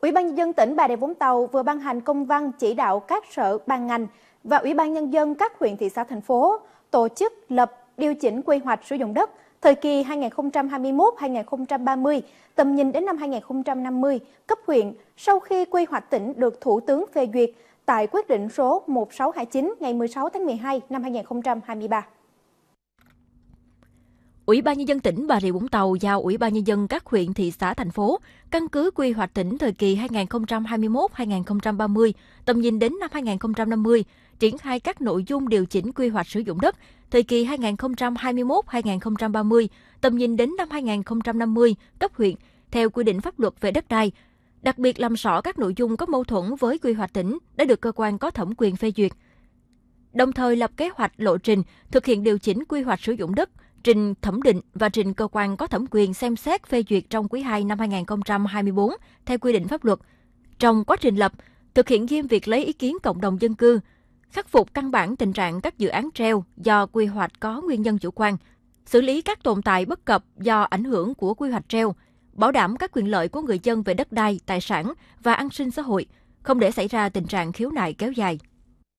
Ủy ban nhân dân tỉnh Bà Rịa Vũng Tàu vừa ban hành công văn chỉ đạo các sở ban ngành và Ủy ban nhân dân các huyện thị xã thành phố tổ chức lập điều chỉnh quy hoạch sử dụng đất thời kỳ 2021-2030, tầm nhìn đến năm 2050 cấp huyện sau khi quy hoạch tỉnh được Thủ tướng phê duyệt tại quyết định số 1629 ngày 16 tháng 12 năm 2023. Ủy ban Nhân dân tỉnh Bà Rịa Vũng Tàu giao Ủy ban Nhân dân các huyện, thị xã, thành phố căn cứ quy hoạch tỉnh thời kỳ 2021-2030, tầm nhìn đến năm 2050, triển khai các nội dung điều chỉnh quy hoạch sử dụng đất thời kỳ 2021-2030, tầm nhìn đến năm 2050 cấp huyện theo quy định pháp luật về đất đai, đặc biệt làm rõ các nội dung có mâu thuẫn với quy hoạch tỉnh đã được cơ quan có thẩm quyền phê duyệt. Đồng thời lập kế hoạch lộ trình thực hiện điều chỉnh quy hoạch sử dụng đất trình thẩm định và trình cơ quan có thẩm quyền xem xét phê duyệt trong quý 2 năm 2024 theo quy định pháp luật. Trong quá trình lập, thực hiện nghiêm việc lấy ý kiến cộng đồng dân cư, khắc phục căn bản tình trạng các dự án treo do quy hoạch có nguyên nhân chủ quan, xử lý các tồn tại bất cập do ảnh hưởng của quy hoạch treo, bảo đảm các quyền lợi của người dân về đất đai, tài sản và an sinh xã hội, không để xảy ra tình trạng khiếu nại kéo dài.